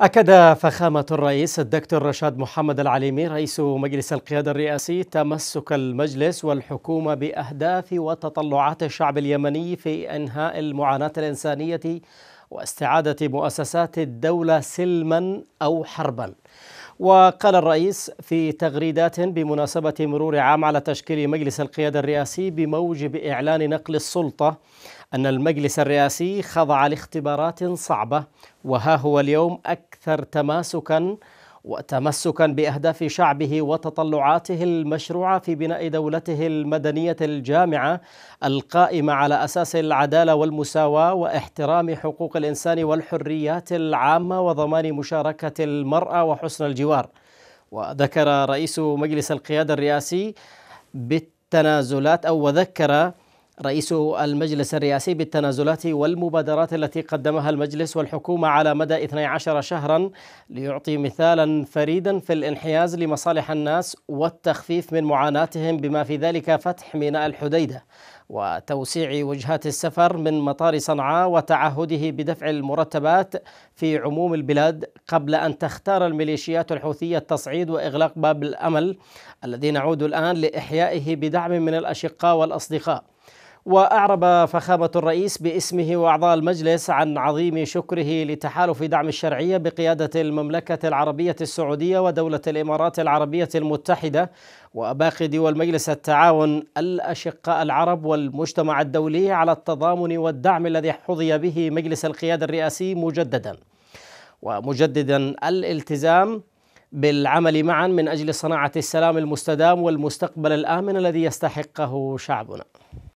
أكد فخامة الرئيس الدكتور رشاد محمد العليمي رئيس مجلس القيادة الرئاسي تمسك المجلس والحكومة بأهداف وتطلعات الشعب اليمني في إنهاء المعاناة الإنسانية واستعادة مؤسسات الدولة سلما أو حربا. وقال الرئيس في تغريدات بمناسبة مرور عام على تشكيل مجلس القيادة الرئاسي بموجب إعلان نقل السلطة أن المجلس الرئاسي خضع لاختبارات صعبة وها هو اليوم أكثر تماسكاً وتمسكا باهداف شعبه وتطلعاته المشروعه في بناء دولته المدنيه الجامعه القائمه على اساس العداله والمساواه واحترام حقوق الانسان والحريات العامه وضمان مشاركه المراه وحسن الجوار. وذكر رئيس مجلس القياده الرئاسي بالتنازلات او وذكر رئيس المجلس الرئاسي بالتنازلات والمبادرات التي قدمها المجلس والحكومة على مدى 12 شهرا ليعطي مثالا فريدا في الانحياز لمصالح الناس والتخفيف من معاناتهم بما في ذلك فتح ميناء الحديدة وتوسيع وجهات السفر من مطار صنعاء وتعهده بدفع المرتبات في عموم البلاد قبل أن تختار الميليشيات الحوثية التصعيد وإغلاق باب الأمل الذي نعود الآن لإحيائه بدعم من الأشقاء والأصدقاء وأعرب فخامة الرئيس باسمه وأعضاء المجلس عن عظيم شكره لتحالف دعم الشرعية بقيادة المملكة العربية السعودية ودولة الإمارات العربية المتحدة وباقي دول مجلس التعاون الأشقاء العرب والمجتمع الدولي على التضامن والدعم الذي حظي به مجلس القيادة الرئاسي مجددا ومجددا الالتزام بالعمل معا من أجل صناعة السلام المستدام والمستقبل الآمن الذي يستحقه شعبنا